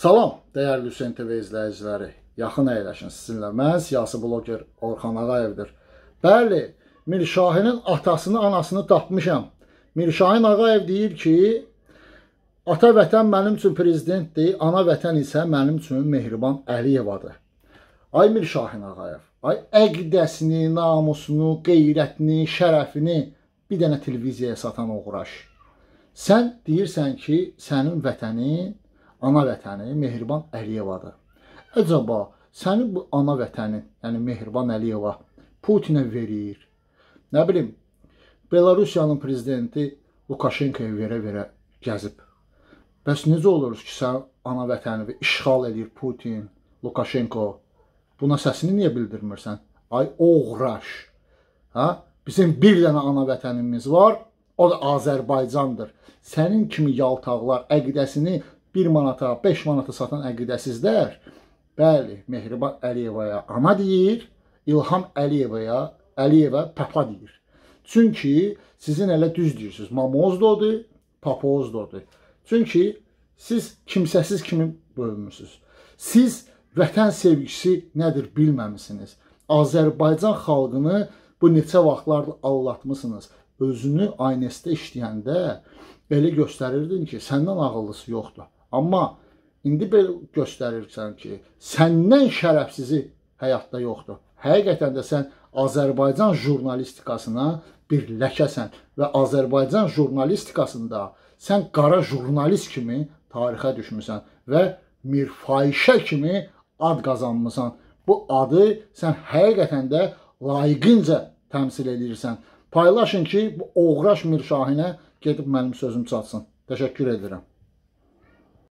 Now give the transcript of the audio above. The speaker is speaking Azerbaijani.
Salam, dəyərli Hüseyn TV izləyiciləri. Yaxın əyləşin sizinlə. Mən siyasi bloger Orxan Ağayevdir. Bəli, Mirşahinin atasını, anasını tapmışam. Mirşahin Ağayev deyir ki, ata vətən mənim üçün prezidentdir, ana vətən isə mənim üçün Mehriban Əliyevadır. Ay Mirşahin Ağayev, ay əqdəsini, namusunu, qeyrətini, şərəfini bir dənə televiziyaya satan uğraş. Sən deyirsən ki, sənin vətənin ana vətəni Mehriban Əliyevadır. Əcəba səni bu ana vətənin, yəni Mehriban Əliyeva Putinə verir. Nə bilim, Belarusiyanın prezidenti Lukaşenkoya verə-verə gəzib. Bəs necə oluruz ki, sən ana vətənini işğal edir Putin, Lukaşenko? Buna səsini niyə bildirmirsən? Ay oğraş. Hə? Bizim bir dənə ana vətənimiz var. O da Azərbaycandır. Sənin kimi yaltaqlar əqidəsini 1 manata, 5 manata satan əqidəsizlər, bəli, Mehriban Əliyevaya ana deyir, İlham Əliyevaya, Əliyevə papa deyir. Çünki sizin elə düz deyirsiniz, mamoz da odur, papoz da odur. Çünki siz kimsəsiz kimi bölünmüsünüz. Siz vətən sevgisi nədir bilməmisiniz. Azərbaycan xalqını bu neçə vaxtlarda allatmısınız. Özünü aynəsdə işləyəndə belə göstərirdin ki, səndən ağıllısı yoxdur. Amma indi belə göstərirsən ki, səndən şərəfsizi həyatda yoxdur. Həqiqətən də sən Azərbaycan jurnalistikasına bir ləkəsən və Azərbaycan jurnalistikasında sən qara jurnalist kimi tarixə düşmüsən və Mirfayişə kimi ad qazanmısan. Bu adı sən həqiqətən də layiqincə təmsil edirsən. Paylaşın ki, bu oğraş Mirşahinə gedib mənim sözüm çatsın. Təşəkkür edirəm.